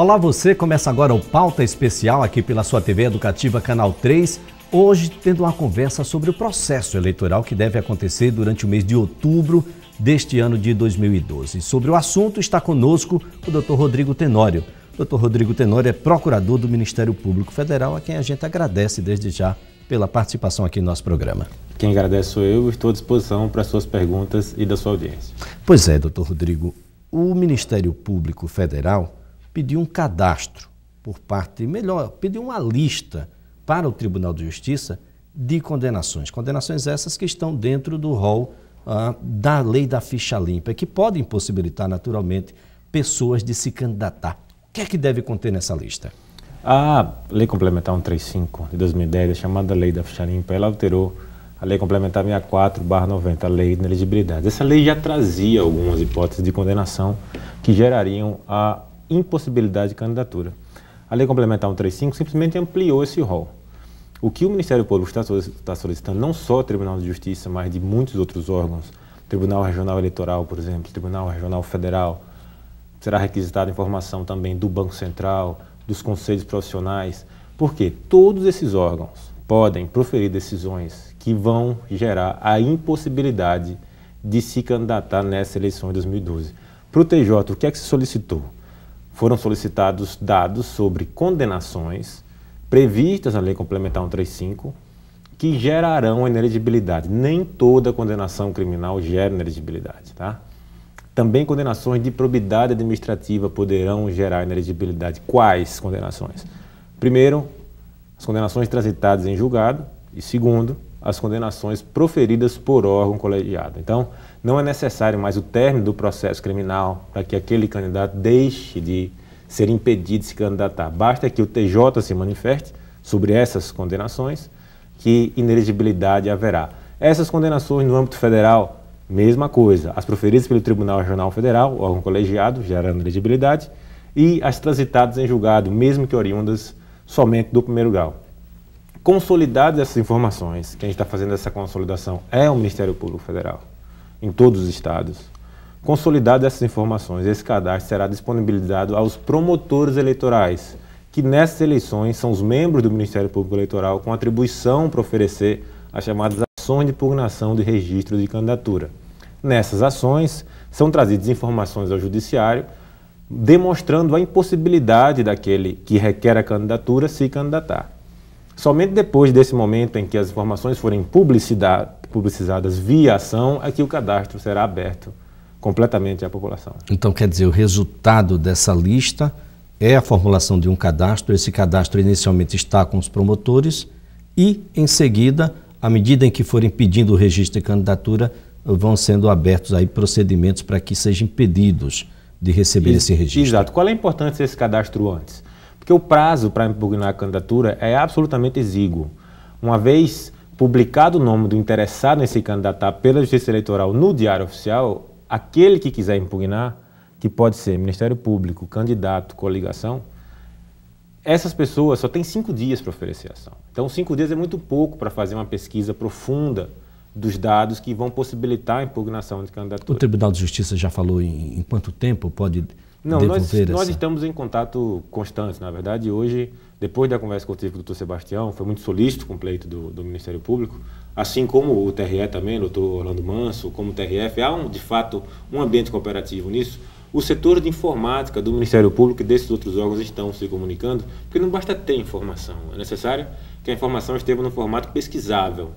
Olá você, começa agora o Pauta Especial aqui pela sua TV Educativa Canal 3. Hoje tendo uma conversa sobre o processo eleitoral que deve acontecer durante o mês de outubro deste ano de 2012. Sobre o assunto está conosco o Dr. Rodrigo Tenório. Dr. Rodrigo Tenório é procurador do Ministério Público Federal, a quem a gente agradece desde já pela participação aqui no nosso programa. Quem agradece sou eu, estou à disposição para suas perguntas e da sua audiência. Pois é, doutor Rodrigo, o Ministério Público Federal pedir um cadastro por parte, melhor, pedir uma lista para o Tribunal de Justiça de condenações. Condenações essas que estão dentro do rol ah, da lei da ficha limpa, que podem impossibilitar, naturalmente, pessoas de se candidatar. O que é que deve conter nessa lista? A Lei Complementar 135 de 2010, chamada Lei da Ficha Limpa, ela alterou a Lei Complementar 64-90, a Lei de Ineligibilidade. Essa lei já trazia algumas hipóteses de condenação que gerariam a impossibilidade de candidatura. A Lei Complementar 135 simplesmente ampliou esse rol. O que o Ministério Público está solicitando, não só o Tribunal de Justiça, mas de muitos outros órgãos, Tribunal Regional Eleitoral, por exemplo, Tribunal Regional Federal, será requisitada informação também do Banco Central, dos conselhos profissionais, porque todos esses órgãos podem proferir decisões que vão gerar a impossibilidade de se candidatar nessa eleição de 2012. Para o TJ, o que é que se solicitou? foram solicitados dados sobre condenações previstas na Lei Complementar 135 que gerarão ineligibilidade. Nem toda condenação criminal gera ineligibilidade, tá? Também condenações de probidade administrativa poderão gerar ineligibilidade. Quais condenações? Primeiro, as condenações transitadas em julgado e segundo, as condenações proferidas por órgão colegiado. Então, não é necessário mais o término do processo criminal para que aquele candidato deixe de ser impedido de se candidatar. Basta que o TJ se manifeste sobre essas condenações que inelegibilidade haverá. Essas condenações no âmbito federal, mesma coisa. As proferidas pelo Tribunal Regional Federal, órgão colegiado, gerando elegibilidade, e as transitadas em julgado, mesmo que oriundas somente do primeiro grau consolidadas essas informações, quem está fazendo essa consolidação é o Ministério Público Federal, em todos os estados. Consolidadas essas informações, esse cadastro será disponibilizado aos promotores eleitorais, que nessas eleições são os membros do Ministério Público Eleitoral com atribuição para oferecer as chamadas ações de pugnação de registro de candidatura. Nessas ações, são trazidas informações ao Judiciário demonstrando a impossibilidade daquele que requer a candidatura se candidatar. Somente depois desse momento em que as informações forem publicizadas via ação é que o cadastro será aberto completamente à população. Então, quer dizer, o resultado dessa lista é a formulação de um cadastro. Esse cadastro inicialmente está com os promotores e, em seguida, à medida em que forem pedindo o registro de candidatura, vão sendo abertos aí procedimentos para que sejam impedidos de receber e, esse registro. Exato. Qual é a importância desse cadastro antes? Porque o prazo para impugnar a candidatura é absolutamente exíguo. Uma vez publicado o nome do interessado em se candidatar pela Justiça Eleitoral no Diário Oficial, aquele que quiser impugnar, que pode ser Ministério Público, candidato, coligação, essas pessoas só têm cinco dias para oferecer ação. Então, cinco dias é muito pouco para fazer uma pesquisa profunda dos dados que vão possibilitar a impugnação de candidatura. O Tribunal de Justiça já falou em, em quanto tempo pode não, nós, nós estamos em contato constante. Na verdade, hoje, depois da conversa que eu tive com o doutor Sebastião, foi muito solícito com o pleito do, do Ministério Público, assim como o TRE também, o doutor Orlando Manso, como o TRF. Há, um, de fato, um ambiente cooperativo nisso. O setor de informática do Ministério Público e desses outros órgãos estão se comunicando, porque não basta ter informação, é necessário que a informação esteja no formato pesquisável.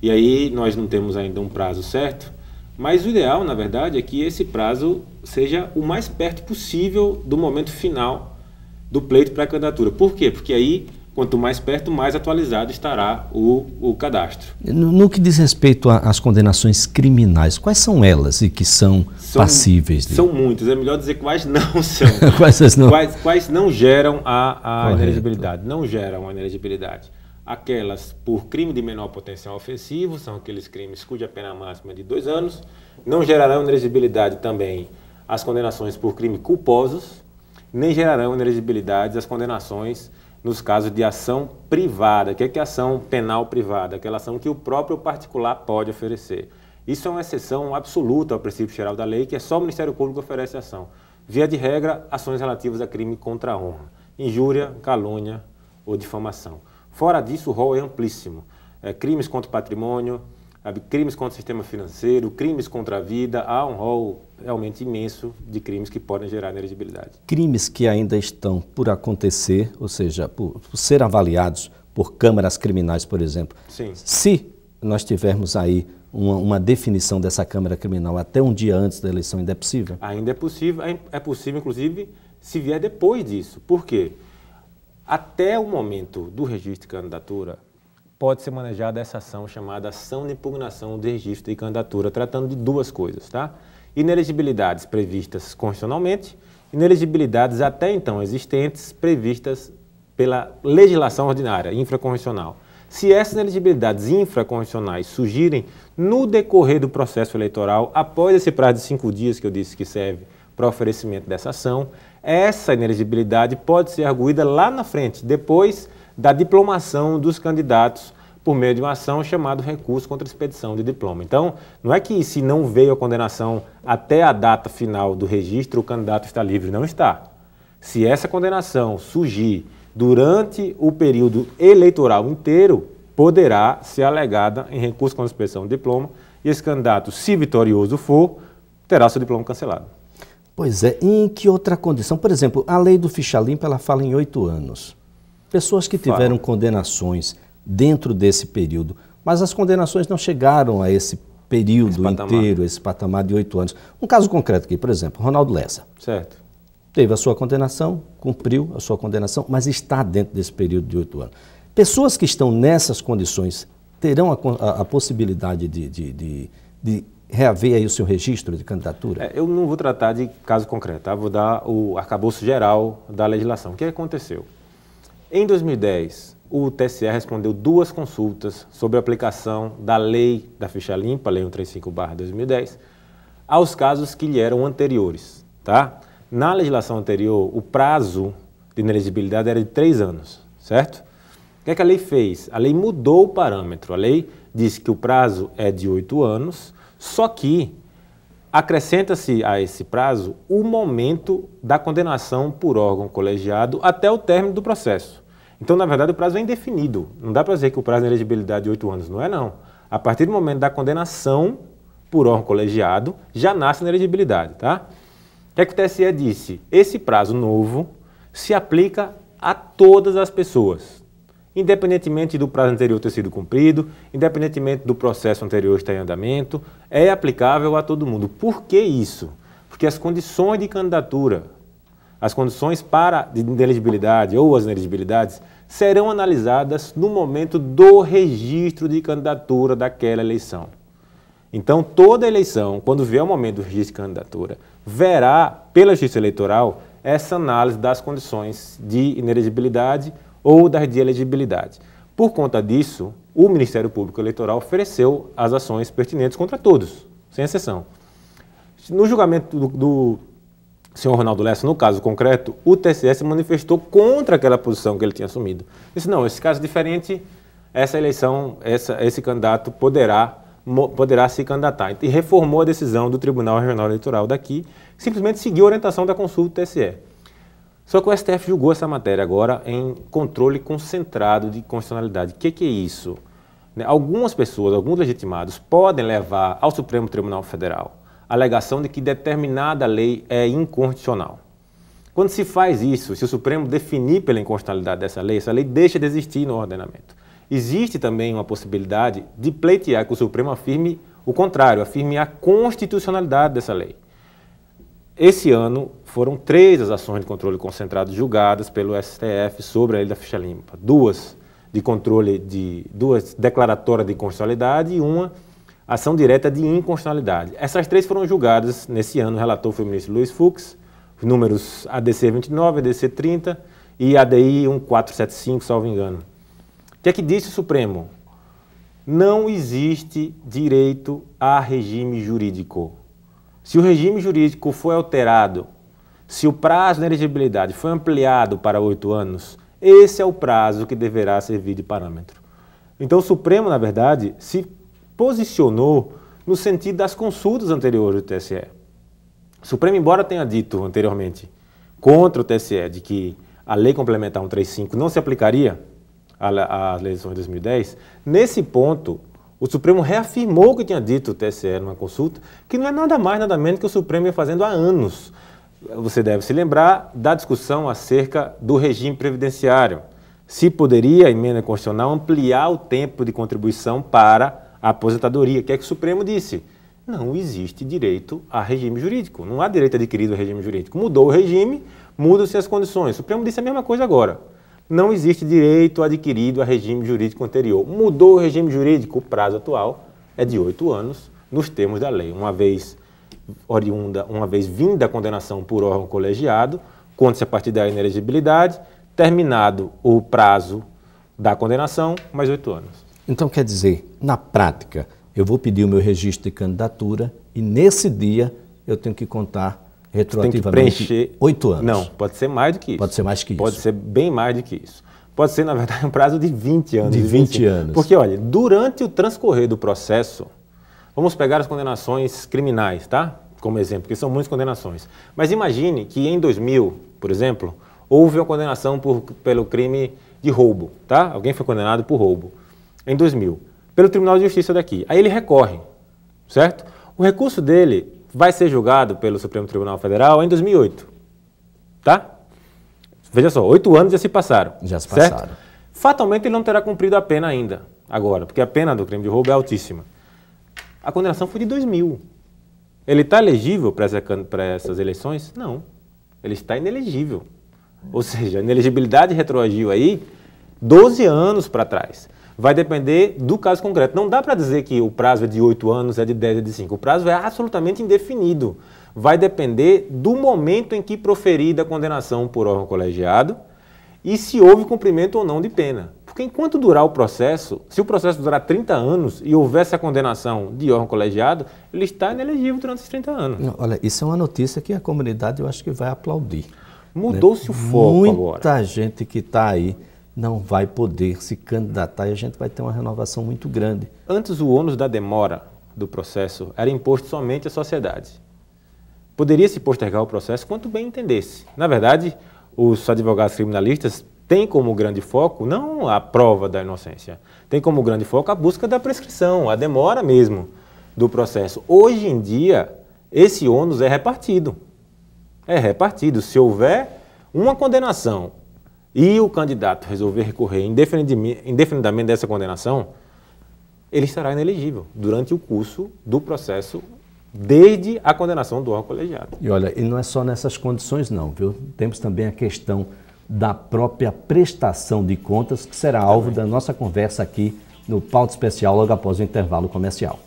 E aí nós não temos ainda um prazo certo, mas o ideal, na verdade, é que esse prazo seja o mais perto possível do momento final do pleito para a candidatura. Por quê? Porque aí, quanto mais perto, mais atualizado estará o, o cadastro. No, no que diz respeito às condenações criminais, quais são elas e que são, são passíveis? De... São muitas, é melhor dizer quais não são. quais, não? Quais, quais não geram a, a inelegibilidade, não geram a inelegibilidade. Aquelas por crime de menor potencial ofensivo, são aqueles crimes cuja pena máxima é de dois anos. Não gerarão inelegibilidade também as condenações por crime culposos, nem gerarão inelegibilidade as condenações nos casos de ação privada. O que é, que é ação penal privada? Aquela ação que o próprio particular pode oferecer. Isso é uma exceção absoluta ao princípio geral da lei, que é só o Ministério Público que oferece ação. Via de regra, ações relativas a crime contra a honra, injúria, calúnia ou difamação. Fora disso, o rol é amplíssimo. É, crimes contra o patrimônio, é, crimes contra o sistema financeiro, crimes contra a vida, há um rol realmente imenso de crimes que podem gerar inelegibilidade. Crimes que ainda estão por acontecer, ou seja, por, por ser avaliados por câmaras criminais, por exemplo. Sim. Se nós tivermos aí uma, uma, definição dessa Câmara Criminal até um dia antes da eleição ainda é possível? Ainda é possível, é, é possível inclusive se vier depois disso. Por quê? Até o momento do registro de candidatura, pode ser manejada essa ação chamada ação de impugnação de registro de candidatura, tratando de duas coisas, tá? Inelegibilidades previstas constitucionalmente, inelegibilidades até então existentes previstas pela legislação ordinária, infraconvencional. Se essas inelegibilidades infraconvencionais surgirem no decorrer do processo eleitoral, após esse prazo de cinco dias que eu disse que serve para oferecimento dessa ação, essa inelegibilidade pode ser arguída lá na frente, depois da diplomação dos candidatos por meio de uma ação chamada recurso contra expedição de diploma. Então, não é que se não veio a condenação até a data final do registro, o candidato está livre. Não está. Se essa condenação surgir durante o período eleitoral inteiro, poderá ser alegada em recurso contra expedição de diploma e esse candidato, se vitorioso for, terá seu diploma cancelado. Pois é, em que outra condição? Por exemplo, a lei do ficha limpa ela fala em oito anos. Pessoas que tiveram fala. condenações dentro desse período, mas as condenações não chegaram a esse período esse inteiro, esse patamar de oito anos. Um caso concreto aqui, por exemplo, Ronaldo Lessa. Certo. Teve a sua condenação, cumpriu a sua condenação, mas está dentro desse período de oito anos. Pessoas que estão nessas condições terão a, a, a possibilidade de, de, de, de reaver aí o seu registro de candidatura? É, eu não vou tratar de caso concreto, tá? vou dar o arcabouço geral da legislação. O que aconteceu? Em 2010, o TSE respondeu duas consultas sobre a aplicação da lei da ficha limpa, lei 135-2010, aos casos que lhe eram anteriores. Tá? Na legislação anterior, o prazo de inelegibilidade era de três anos, certo? O que, é que a lei fez? A lei mudou o parâmetro. A lei diz que o prazo é de oito anos, só que acrescenta-se a esse prazo o momento da condenação por órgão colegiado até o término do processo. Então, na verdade, o prazo é indefinido. Não dá para dizer que o prazo de elegibilidade de é oito anos, não é não. A partir do momento da condenação por órgão colegiado, já nasce na elegibilidade, tá? O que, é que o TSE disse? Esse prazo novo se aplica a todas as pessoas independentemente do prazo anterior ter sido cumprido, independentemente do processo anterior estar em andamento, é aplicável a todo mundo. Por que isso? Porque as condições de candidatura, as condições para de inelegibilidade ou as inelegibilidades serão analisadas no momento do registro de candidatura daquela eleição. Então, toda eleição, quando vier o momento do registro de candidatura, verá, pela justiça eleitoral, essa análise das condições de inelegibilidade ou das de elegibilidade. Por conta disso, o Ministério Público Eleitoral ofereceu as ações pertinentes contra todos, sem exceção. No julgamento do, do senhor Ronaldo Lessa, no caso concreto, o TSS manifestou contra aquela posição que ele tinha assumido. Disse, não, esse caso é diferente, essa eleição, essa, esse candidato poderá, poderá se candidatar. E reformou a decisão do Tribunal Regional Eleitoral daqui, simplesmente seguiu a orientação da consulta do TSE. Só que o STF julgou essa matéria agora em controle concentrado de constitucionalidade. O que, que, é isso? Né? Algumas pessoas, alguns legitimados, podem levar ao Supremo Tribunal Federal a alegação de que determinada lei é inconstitucional. Quando se faz isso, se o Supremo definir pela inconstitucionalidade dessa lei, essa lei deixa de existir no ordenamento. Existe também uma possibilidade de pleitear que o Supremo afirme o contrário, afirme a constitucionalidade dessa lei. Esse ano foram três as ações de controle concentrado julgadas pelo STF sobre a Ilha da Ficha Limpa. Duas de controle de duas declaratórias de constitucionalidade e uma ação direta de inconstitucionalidade. Essas três foram julgadas nesse ano, relator foi o ministro Luiz Fux, números ADC 29, ADC 30 e ADI 1475, salvo engano. O que é que disse o Supremo? Não existe direito a regime jurídico. Se o regime jurídico foi alterado, se o prazo de elegibilidade foi ampliado para oito anos, esse é o prazo que deverá servir de parâmetro. Então, o Supremo, na verdade, se posicionou no sentido das consultas anteriores do TSE. O Supremo, embora tenha dito anteriormente contra o TSE de que a Lei Complementar 135 não se aplicaria às leis de 2010, nesse ponto o Supremo reafirmou o que tinha dito o TSE numa consulta, que não é nada mais, nada menos que o Supremo ia fazendo há anos. Você deve se lembrar da discussão acerca do regime previdenciário. Se poderia a emenda constitucional ampliar o tempo de contribuição para a aposentadoria. O que é que o Supremo disse? Não existe direito a regime jurídico. Não há direito adquirido a regime jurídico. Mudou o regime, mudam-se as condições. O Supremo disse a mesma coisa agora não existe direito adquirido a regime jurídico anterior. Mudou o regime jurídico, o prazo atual é de oito anos, nos termos da lei. Uma vez oriunda, uma vez vinda a condenação por órgão colegiado, conta-se a partir da inelegibilidade, terminado o prazo da condenação, mais oito anos. Então, quer dizer, na prática, eu vou pedir o meu registro de candidatura e nesse dia eu tenho que contar retroativamente. tem que preencher. Oito anos. Não, pode ser mais do que isso. Pode ser mais que isso. Pode ser bem mais do que isso. Pode ser, na verdade, um prazo de 20 anos. De 20, 20 assim. anos. Porque, olha, durante o transcorrer do processo, vamos pegar as condenações criminais, tá? Como exemplo, porque são muitas condenações. Mas imagine que em 2000, por exemplo, houve uma condenação por, pelo crime de roubo, tá? Alguém foi condenado por roubo em 2000, pelo Tribunal de Justiça daqui. Aí ele recorre, certo? O recurso dele vai ser julgado pelo Supremo Tribunal Federal em 2008, tá? Veja só, oito anos já se passaram. Já se passaram. Certo? Fatalmente ele não terá cumprido a pena ainda, agora, porque a pena do crime de roubo é altíssima. A condenação foi de 2000. Ele está elegível para essas eleições? Não. Ele está inelegível. Ou seja, a inelegibilidade retroagiu aí 12 anos para trás vai depender do caso concreto. Não dá para dizer que o prazo é de 8 anos, é de 10, é de 5. O prazo é absolutamente indefinido. Vai depender do momento em que proferida a condenação por órgão colegiado e se houve cumprimento ou não de pena. Porque enquanto durar o processo, se o processo durar 30 anos e houvesse a condenação de órgão colegiado, ele está inelegível durante esses 30 anos. Não, olha, isso é uma notícia que a comunidade eu acho que vai aplaudir. Né? Mudou-se né? o foco Muita agora. Muita gente que está aí não vai poder se candidatar e a gente vai ter uma renovação muito grande. Antes, o ônus da demora do processo era imposto somente à sociedade. Poderia-se postergar o processo quanto bem entendesse. Na verdade, os advogados criminalistas têm como grande foco não a prova da inocência, tem como grande foco a busca da prescrição, a demora mesmo do processo. Hoje em dia, esse ônus é repartido. É repartido. Se houver uma condenação e o candidato resolver recorrer indefinidamente dessa condenação, ele estará inelegível durante o curso do processo desde a condenação do órgão colegiado. E olha, e não é só nessas condições não, viu? Temos também a questão da própria prestação de contas, que será alvo da nossa conversa aqui no Pauta Especial logo após o intervalo comercial.